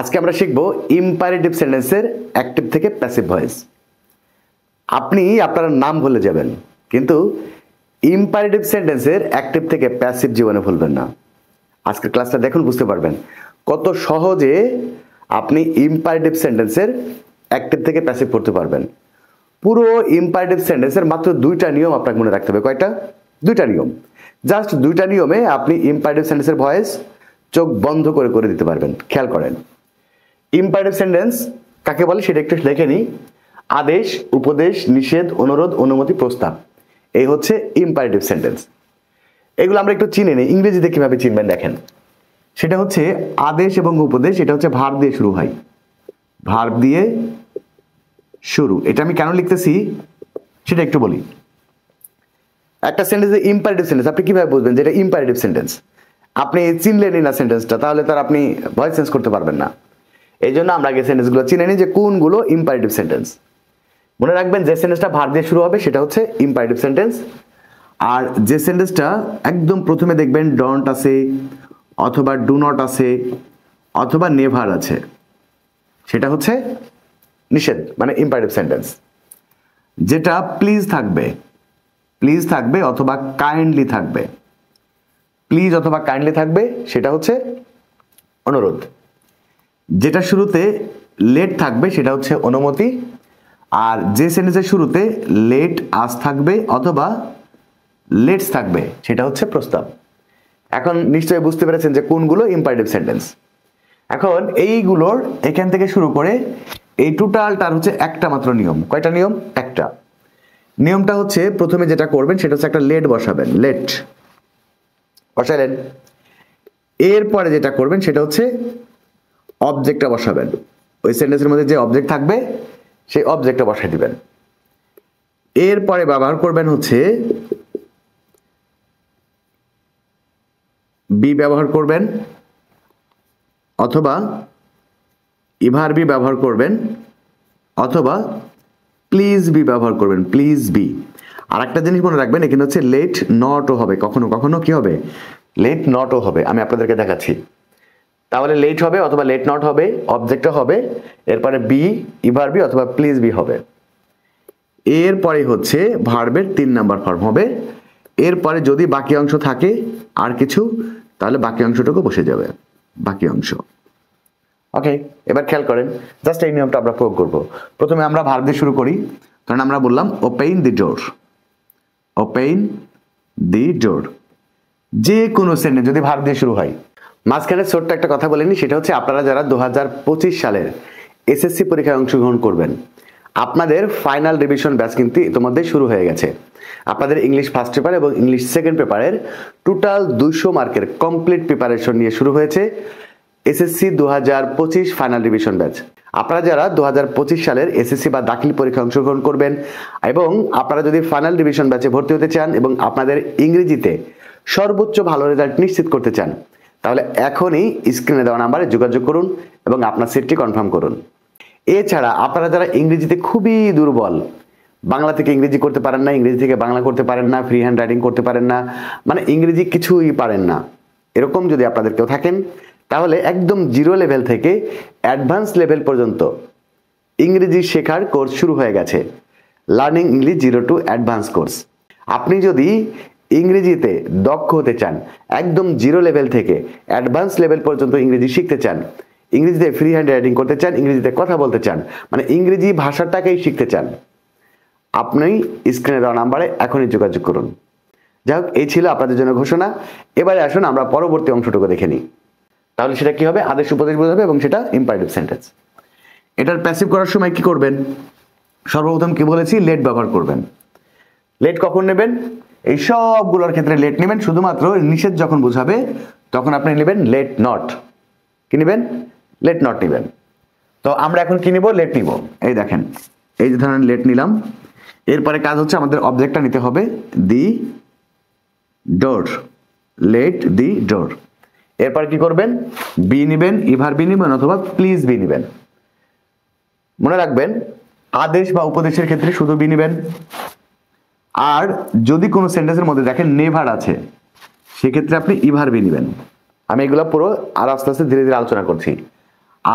আজকে আমরা শিখব ইম্পারেটিভ সেন্টেন্সের অ্যাক্টিভ থেকে প্যাসিভ ভয়েস আপনি আপনার নাম ভুলে যাবেন কিন্তু ইম্পারেটিভ সেন্টেন্সের অ্যাক্টিভ থেকে প্যাসিভ জীবনে ভুলবেন না আজকের ক্লাসটা দেখুন বুঝতে পারবেন কত সহজে আপনি ইম্পারেটিভ সেন্টেন্সের অ্যাক্টিভ থেকে প্যাসিভ করতে পারবেন পুরো ইম্পারেটিভ সেন্টেন্সের মাত্র দুইটা নিয়ম আপনাকে মনে রাখতে হবে কয়টা দুইটা নিয়ম জাস্ট দুইটা নিয়মে আপনি ইম্পারেটিভ সেন্টেন্সের ভয়েস চোখ বন্ধ করে করে দিতে পারবেন খেয়াল করেন ইম্পারেটিভ সেন্টেন্স কাকে বলে সেটা একটু লেখে নিই আদেশ উপদেশ নিষেধ অনুরোধ অনুমতি প্রস্তাব এই হচ্ছে ইম্পারেটিভ সেন্টেন্স এগুলো আমরা একটু চিনে নিই ইংরেজিতে কীভাবে চিনবেন দেখেন সেটা হচ্ছে আদেশ এবং উপদেশ এটা হচ্ছে ভার দিয়ে শুরু হয় ভার দিয়ে শুরু এটা আমি কেন লিখতেছি সেটা একটু বলি একটা সেন্টেন্স ইম্পারেটিভ সেন্টেন্স আপনি কীভাবে বুঝবেন যে এটা ইম্পারেটিভ সেন্টেন্স আপনি চিনলেনই না সেন্টেন্সটা তাহলে তার আপনি ভয়েস চেঞ্জ করতে পারবেন না এই জন্য আমরা আগে সেন্টেন্সগুলো চিনে নিই যে কোনগুলো ইম্পারেটিভ সেন্টেন্স মনে রাখবেন যে সেন্টেন্সটা ভার দিয়ে শুরু হবে সেটা হচ্ছে ইম্পারেটিভ সেন্টেন্স আর যে সেন্টেন্সটা একদম প্রথমে দেখবেন ডন্ট আছে অথবা ডু নট আছে অথবা নেভার আছে সেটা হচ্ছে নিষেধ মানে ইম্পারেটিভ সেন্টেন্স যেটা প্লিজ থাকবে প্লিজ থাকবে অথবা কাইন্ডলি থাকবে প্লিজ অথবা কাইন্ডলি থাকবে সেটা হচ্ছে অনুরোধ যেটা শুরুতে লেট থাকবে সেটা হচ্ছে অনুমতি আর যে সেন্টেন্সের শুরুতে লেট আস থাকবে অথবা লেটস থাকবে সেটা হচ্ছে প্রস্তাব এখন নিশ্চয়ই বুঝতে পেরেছেন যে কোনগুলো ইম্পারেটিভ সেন্টেন্স এখন এইগুলোর এখান থেকে শুরু করে এই টোটালটার হচ্ছে একটা মাত্র নিয়ম কয়টা নিয়ম একটা নিয়মটা হচ্ছে প্রথমে যেটা করবেন সেটা হচ্ছে একটা লেট বসাবেন লেট বসালেন এরপরে যেটা করবেন সেটা হচ্ছে অবজেক্টটা বসাবেন ওই সেন্টেন্সের মধ্যে যে অবজেক্ট থাকবে সেই অবজেক্টটা বসাই দিবেন এরপরে ব্যবহার করবেন হচ্ছে বি ব্যবহার করবেন অথবা ইভার বি ব্যবহার করবেন অথবা প্লিজ বি ব্যবহার করবেন প্লিজ বি আর একটা জিনিস মনে রাখবেন এখানে হচ্ছে লেট নটও হবে কখনো কখনো কি হবে লেট নটও হবে আমি আপনাদেরকে দেখাচ্ছি তাহলে লেট হবে অথবা লেট নট হবে অবজেক্টটা হবে এরপরে বি ইভার বি অথবা প্লিজ বি হবে এরপরে হচ্ছে ভার্বের তিন নাম্বার ফর্ম হবে এরপরে যদি বাকি অংশ থাকে আর কিছু তাহলে বাকি অংশটুকু বসে যাবে বাকি অংশ ওকে এবার খেয়াল করেন জাস্ট এই নিয়মটা আমরা প্রয়োগ করব প্রথমে আমরা ভার্ব দিয়ে শুরু করি কারণ আমরা বললাম ওপেইন দি ডোর ওপেইন দি ডোর যে কোনো সেন্টেন্স যদি ভার্ব দিয়ে শুরু হয় মাঝখানে ছোট্ট একটা কথা বলিনি সেটা হচ্ছে আপনারা যারা দু সালের এসএসসি পরীক্ষায় অংশগ্রহণ করবেন আপনাদের ফাইনাল রিভিশন ব্যাচ কিন্তু ইতিমধ্যে শুরু হয়ে গেছে আপনাদের ইংলিশ ফার্স্ট পেপার এবং ইংলিশ সেকেন্ড পেপারের টোটাল দুশো মার্কের কমপ্লিট প্রিপারেশন নিয়ে শুরু হয়েছে এসএসসি দু ফাইনাল রিভিশন ব্যাচ আপনারা যারা দু সালের এসএসসি বা দাখিল পরীক্ষায় অংশগ্রহণ করবেন এবং আপনারা যদি ফাইনাল রিভিশন ব্যাচে ভর্তি হতে চান এবং আপনাদের ইংরেজিতে সর্বোচ্চ ভালো রেজাল্ট নিশ্চিত করতে চান তাহলে এখনই স্ক্রিনে দেওয়া নাম্বারে যোগাযোগ করুন এবং আপনার সিটটি কনফার্ম করুন এছাড়া আপনারা যারা ইংরেজিতে খুবই দুর্বল বাংলা থেকে ইংরেজি করতে পারেন না ইংরেজি থেকে বাংলা করতে পারেন না ফ্রি হ্যান্ড রাইটিং করতে পারেন না মানে ইংরেজি কিছুই পারেন না এরকম যদি আপনাদের কেউ থাকেন তাহলে একদম জিরো লেভেল থেকে অ্যাডভান্স লেভেল পর্যন্ত ইংরেজি শেখার কোর্স শুরু হয়ে গেছে learning English zero to advance course আপনি যদি ইংরেজিতে দক্ষ হতে চান একদম জিরো লেভেল থেকে অ্যাডভান্স লেভেল পর্যন্ত ইংরেজি শিখতে চান ইংরেজিতে ফ্রি হ্যান্ড রাইটিং করতে চান ইংরেজিতে কথা বলতে চান মানে ইংরেজি ভাষাটাকেই শিখতে চান আপনি স্ক্রিনে দেওয়া নাম্বারে এখনই যোগাযোগ করুন যাই হোক এই ছিল আপনাদের জন্য ঘোষণা এবারে আসুন আমরা পরবর্তী অংশটুকু দেখে নিই তাহলে সেটা কি হবে আদেশ উপদেশ বোঝাবে এবং সেটা ইম্পারেটিভ সেন্টেন্স এটার প্যাসিভ করার সময় কি করবেন সর্বপ্রথম কি বলেছি লেট ব্যবহার করবেন লেট কখন নেবেন এই সবগুলোর ক্ষেত্রে লেট নেবেন শুধুমাত্র নিষেধ যখন বুঝাবে তখন আপনি নেবেন লেট নট কি নেবেন লেট নট নেবেন তো আমরা এখন কি নিব লেট নিব এই দেখেন এই যে ধরেন লেট নিলাম এরপরে কাজ হচ্ছে আমাদের অবজেক্টটা নিতে হবে দি ডোর লেট দি ডোর এরপর কি করবেন বি নেবেন ইভার e বি নেবেন অথবা প্লিজ বি নেবেন মনে রাখবেন আদেশ বা উপদেশের ক্ষেত্রে শুধু বি নেবেন আর যদি কোনো সেন্টেন্সের মধ্যে দেখেন নেভার আছে সেক্ষেত্রে আপনি ইভারবি নেবেন আমি এগুলো পুরো আর আস্তে আস্তে ধীরে ধীরে আলোচনা করছি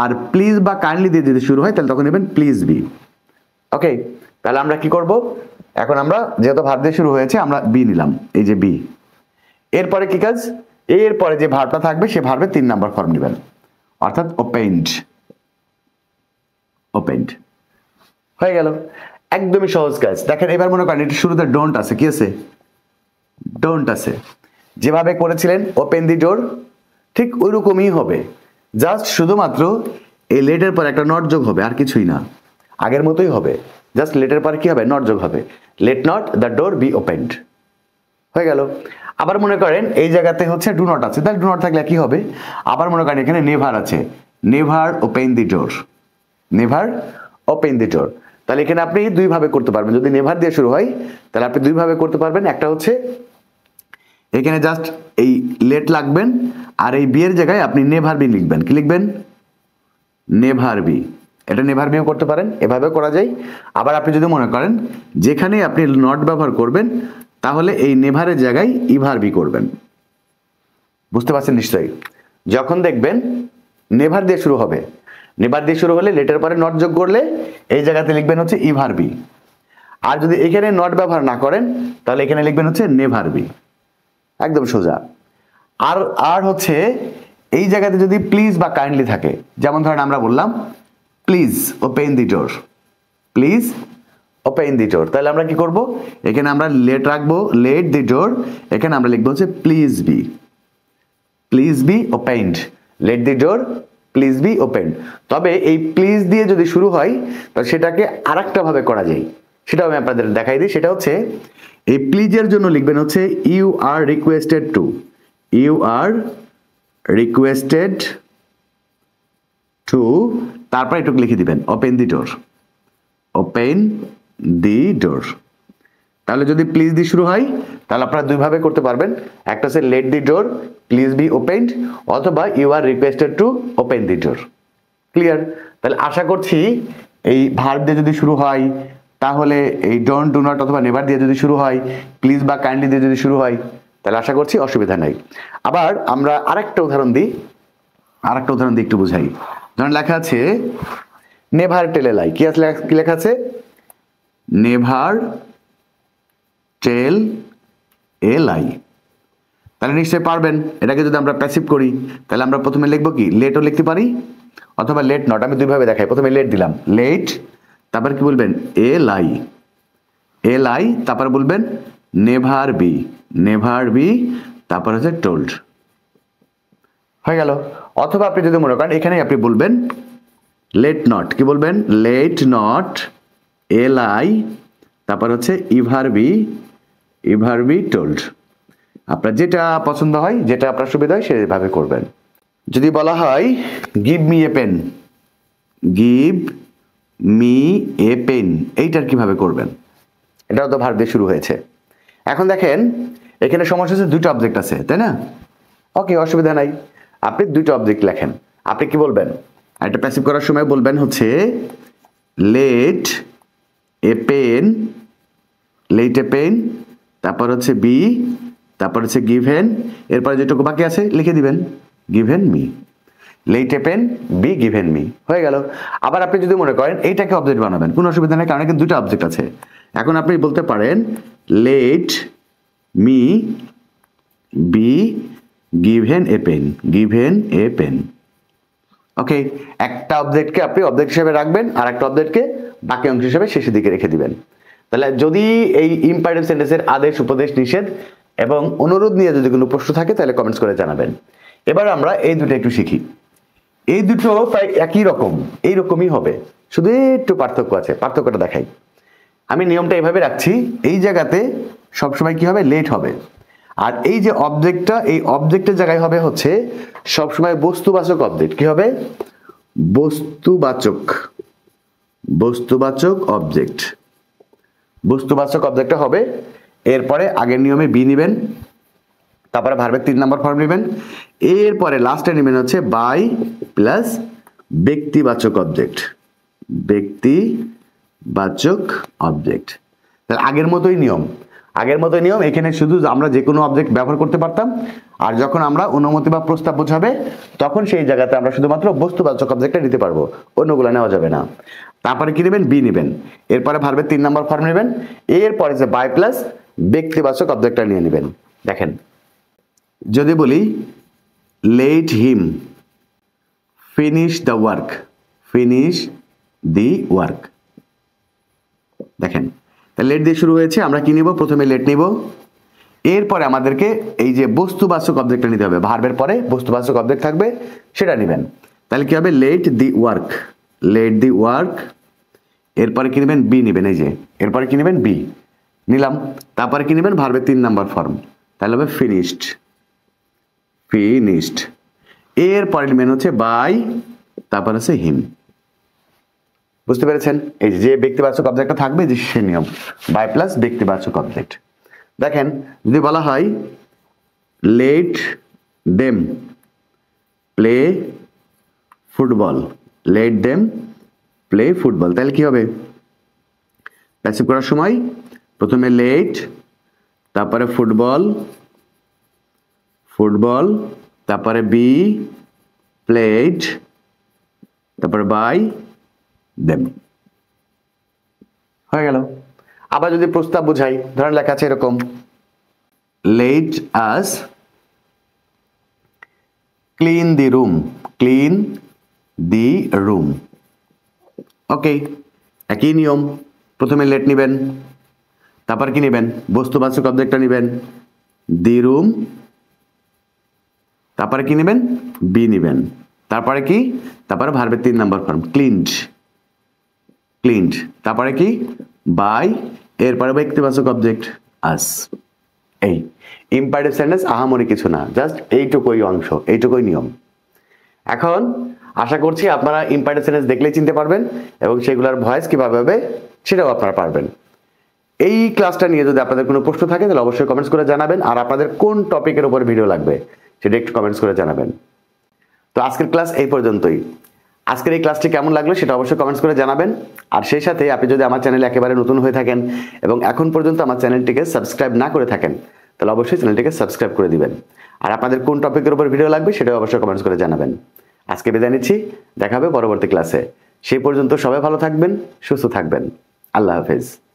আর প্লিজ বা কাইন্ডলি দিয়ে যদি শুরু হয় তাহলে তখন নেবেন প্লিজ বি ওকে তাহলে আমরা কি করব এখন আমরা যেহেতু ভাব দিয়ে শুরু হয়েছে আমরা বি নিলাম এই যে বি এরপরে কি কাজ এরপরে যে ভারটা থাকবে সে ভারবে তিন নাম্বার ফর্ম নেবেন অর্থাৎ ওপেন্ড ওপেন্ড হয়ে গেল একদমই সহজ কাজ দেখেন এবার মনে করেন এটা শুরুতে ডোন্ট আছে কি আছে ডোন্ট আছে যেভাবে করেছিলেন ওপেন দি ডোর ঠিক ওইরকমই হবে জাস্ট শুধুমাত্র এই লেটের পর একটা নট যোগ হবে আর কিছুই না আগের মতোই হবে জাস্ট লেটের পর কী হবে নট যোগ হবে let not the door be opened হয়ে গেল আবার মনে করেন এই জায়গাতে হচ্ছে ডু নট আছে তাহলে ডু নট থাকলে কি হবে আবার মনে করেন এখানে নেভার আছে never open the door never open the door তাহলে এখানে আপনি দুইভাবে করতে পারবেন যদি নেভার দিয়ে শুরু হয় তাহলে আপনি দুইভাবে করতে পারবেন একটা হচ্ছে এখানে জাস্ট এই লেট লাগবেন আর এই বিয়ের জায়গায় আপনি নেভার বি লিখবেন কি লিখবেন নেভার বি এটা নেভার বিও করতে পারেন এভাবে করা যায় আবার আপনি যদি মনে করেন যেখানে আপনি নট ব্যবহার করবেন তাহলে এই নেভারের জায়গায় ইভার বি করবেন বুঝতে পারছেন নিশ্চয়ই যখন দেখবেন নেভার দিয়ে শুরু হবে নেবার দিয়ে শুরু হলে লেটার পরে নট যোগ করলে এই জায়গাতে লিখবেন হচ্ছে ইভার বি আর যদি এখানে নট ব্যবহার না করেন তাহলে এখানে লিখবেন হচ্ছে নেভার বি একদম সোজা আর আর হচ্ছে এই জায়গাতে যদি প্লিজ বা কাইন্ডলি থাকে যেমন ধরেন আমরা বললাম please open the door please open the door তাহলে আমরা কি করব এখানে আমরা লেট রাখবো লেট দি ডোর এখানে আমরা লিখবো হচ্ছে please be please be opened let the door please be open তবে এই প্লিজ দিয়ে যদি শুরু হয় তাহলে সেটাকে আর ভাবে করা যায় সেটাও আমি আপনাদের দেখাই দিই সেটা হচ্ছে এই প্লিজের জন্য লিখবেন হচ্ছে you are requested to you are requested to তারপর একটু লিখে দিবেন open the door open the door তাহলে যদি প্লিজ দি শুরু হয় তাহলে আপনারা দুইভাবে করতে পারবেন একটা হচ্ছে let the door please be opened অথবা you are requested to open the door clear তাহলে আশা করছি এই ভার্ব দিয়ে যদি শুরু হয় তাহলে এই ডোন্ট ডু নট অথবা নেভার দিয়ে যদি শুরু হয় প্লিজ বা কাইন্ডলি দিয়ে যদি শুরু হয় তাহলে আশা করছি অসুবিধা নাই আবার আমরা আরেকটা উদাহরণ দিই আরেকটা উদাহরণ দিই একটু বুঝাই ধরেন লেখা আছে নেভার টেলে লাই কি আছে কি লেখা আছে নেভার টেল এল আই তাহলে নিশ্চয়ই পারবেন এটাকে যদি আমরা প্যাসিভ করি তাহলে আমরা প্রথমে লিখবো কি লেটও লিখতে পারি অথবা লেট নট আমি দুইভাবে দেখাই প্রথমে লেট দিলাম লেট তারপর কি বলবেন এল আই এল আই তারপর বলবেন নেভার বি নেভার বি তারপর হচ্ছে টোল্ড হয়ে গেল অথবা আপনি যদি মনে করেন এখানে আপনি বলবেন লেট নট কি বলবেন লেট নট এল আই তারপর হচ্ছে ever be ever be told আপনার যেটা পছন্দ হয় যেটা আপনার সুবিধা হয় সেভাবে করবেন যদি বলা হয় give me a pen give me a pen এইটার কিভাবে করবেন এটাও তো ভারতে শুরু হয়েছে এখন দেখেন এখানে সমস্যা হচ্ছে দুটো অবজেক্ট আছে তাই না ওকে অসুবিধা নাই আপনি দুটো অবজেক্ট লেখেন আপনি কি বলবেন একটা প্যাসিভ করার সময় বলবেন হচ্ছে let a pen let a pen তারপর হচ্ছে বি তারপর হচ্ছে গিভেন এরপরে যেটুকু বাকি আছে লিখে দিবেন given me let a pen be given me হয়ে গেল আবার আপনি যদি মনে করেন এইটাকে অবজেক্ট বানাবেন কোনো অসুবিধা নেই কারণ কিন্তু দুটো অবজেক্ট আছে এখন আপনি বলতে পারেন let me be given a pen given a pen okay একটা অবজেক্টকে আপনি অবজেক্ট হিসেবে রাখবেন আর একটা অবজেক্টকে বাকি অংশ হিসেবে শেষের দিকে রেখে দিবেন তাহলে যদি এই ইম্পারেটিভ সেন্টেন্সের আদেশ উপদেশ নিষেধ এবং অনুরোধ নিয়ে যদি কোনো প্রশ্ন থাকে তাহলে কমেন্টস করে জানাবেন এবার আমরা এই দুটো একটু শিখি এই দুটো প্রায় একই রকম এই রকমই হবে শুধু একটু পার্থক্য আছে পার্থক্যটা দেখাই আমি নিয়মটা এভাবে রাখছি এই জায়গাতে সবসময় কি হবে লেট হবে আর এই যে অবজেক্টটা এই অবজেক্টের জায়গায় হবে হচ্ছে সবসময় বস্তুবাচক অবজেক্ট কি হবে বস্তুবাচক বস্তুবাচক অবজেক্ট বস্তুবাচক অবজেক্টটা হবে এরপরে আগের নিয়মে বি নেবেন তারপরে ভার্বের তিন নম্বর ফর্ম নেবেন এরপরে লাস্টে নেবেন হচ্ছে বাই প্লাস ব্যক্তিবাচক অবজেক্ট ব্যক্তিবাচক অবজেক্ট তাহলে আগের মতোই নিয়ম আগের মতো নিয়ম এখানে শুধু আমরা যে কোনো অবজেক্ট ব্যবহার করতে পারতাম আর যখন আমরা অনুমতি বা প্রস্তাব বোঝাবে তখন সেই জায়গাতে আমরা শুধুমাত্র বস্তুবাচক অবজেক্টটা নিতে পারবো অন্যগুলো নেওয়া যাবে না তারপরে কি নেবেন বি নেবেন এরপরে ভার্বে তিন নম্বর ফর্ম নেবেন এরপরে যে বাই প্লাস ব্যক্তিবাচক অবজেক্টটা নিয়ে নেবেন দেখেন যদি বলি let him finish the work finish the work দেখেন লেট দিয়ে শুরু হয়েছে আমরা কি নিব প্রথমে লেট নিব এরপরে আমাদেরকে এই যে বস্তুবাচক অবজেক্টটা নিতে হবে ভার্বের পরে বস্তুবাসক অবজেক্ট থাকবে সেটা নেবেন তাহলে কি হবে let the work let the work এরপরে কি নেবেন বি নেবেন এই যে এরপরে কি নেবেন বি নিলাম তারপরে কি নেবেন ভার্বের তিন নাম্বার ফর্ম তাহলে হবে ফিনিশড ফিনিশড এরপরে মেন হচ্ছে বাই তারপর আছে হিম বুঝতে পেরেছেন এই যে ব্যক্তিবাচক অবজেক্টটা থাকবে যে সে নিয়ম বাই প্লাস ব্যক্তিবাচক অবজেক্ট দেখেন যদি বলা হয় let them play football let them play football তাহলে কি হবে প্যাসিভ করার সময় প্রথমে লেট তারপরে ফুটবল ফুটবল তারপরে বি প্লেড তারপরে বাই দেবেন হয়ে গেল আবার যদি প্রস্তাব বুঝাই ধরেন লেখা আছে এরকম let us clean the room clean the room okay একই নিয়ম প্রথমে লেট নেবেন তারপর কি নেবেন বস্তুবাচক অবজেক্টটা নেবেন দি রুম তারপরে কি নেবেন বি নেবেন তারপরে কি তারপরে ভার্বের তিন নম্বর ফর্ম ক্লিনড cleaned তারপরে কি বাই এরপরে ব্যক্তিবাচক অবজেক্ট আস এই ইম্পারেটিভ সেন্টেন্স আহামরি কিছু না জাস্ট এইটুকুই অংশ এইটুকুই নিয়ম এখন আশা করছি আপনারা ইম্পারেটিভ সেন্টেন্স দেখলেই চিনতে পারবেন এবং সেগুলোর ভয়েস কিভাবে হবে সেটাও আপনারা পারবেন এই ক্লাসটা নিয়ে যদি আপনাদের কোনো প্রশ্ন থাকে তাহলে অবশ্যই কমেন্টস করে জানাবেন আর আপনাদের কোন টপিকের উপর ভিডিও লাগবে সেটা একটু কমেন্টস করে জানাবেন তো আজকের ক্লাস এই পর্যন্তই আজকের এই ক্লাসটি কেমন লাগলো সেটা অবশ্যই কমেন্টস করে জানাবেন আর সেই সাথে আপনি যদি আমার চ্যানেলে একেবারে নতুন হয়ে থাকেন এবং এখন পর্যন্ত আমার চ্যানেলটিকে সাবস্ক্রাইব না করে থাকেন তাহলে অবশ্যই চ্যানেলটিকে সাবস্ক্রাইব করে দিবেন আর আপনাদের কোন টপিকের উপর ভিডিও লাগবে সেটাও অবশ্যই কমেন্টস করে জানাবেন আজকে বিদায় নিচ্ছি দেখা হবে পরবর্তী ক্লাসে সেই পর্যন্ত সবাই ভালো থাকবেন সুস্থ থাকবেন আল্লাহ হাফেজ